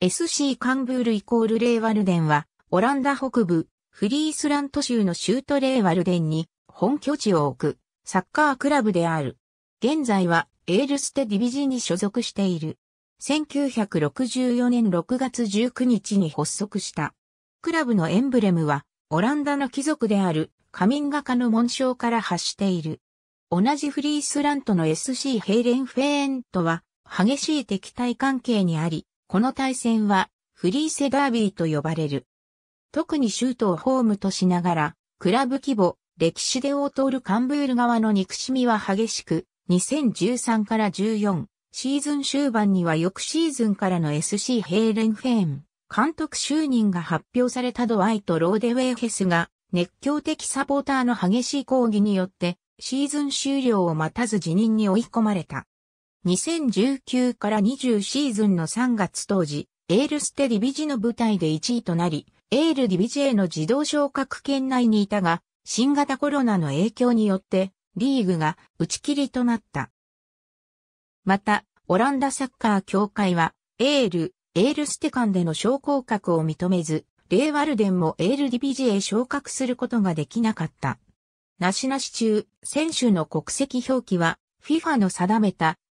SC カンブールイコールレーワルデンは、オランダ北部、フリースラント州の州都レーワルデンに本拠地を置くサッカークラブである。現在はエールステディビジに所属している。1964年6月19日に発足した。クラブのエンブレムは、オランダの貴族であるカミンガ家の紋章から発している。同じフリースラントの SC ヘイレンフェーンとは、激しい敵対関係にあり、この対戦はフリーセダービーと呼ばれる。特にシュートをホームとしながら、クラブ規模、歴史で劣るカンブール側の憎しみは激しく、2013から14シーズン終盤には翌シーズンからの SC ヘイレンフェーン監督就任が発表されたドワイト・ローデウェイフェスが熱狂的サポーターの激しい抗議によってシーズン終了を待たず辞任に追い込まれた。2019から20シーズンの3月当時、エールステディビジの舞台で1位となり、エールディビジへの自動昇格圏内にいたが、新型コロナの影響によって、リーグが打ち切りとなった。また、オランダサッカー協会は、エール、エールステ間での昇降格を認めず、レイワルデンもエールディビジへ昇格することができなかった。なしなし中、選手の国籍表記は、FIFA の定めた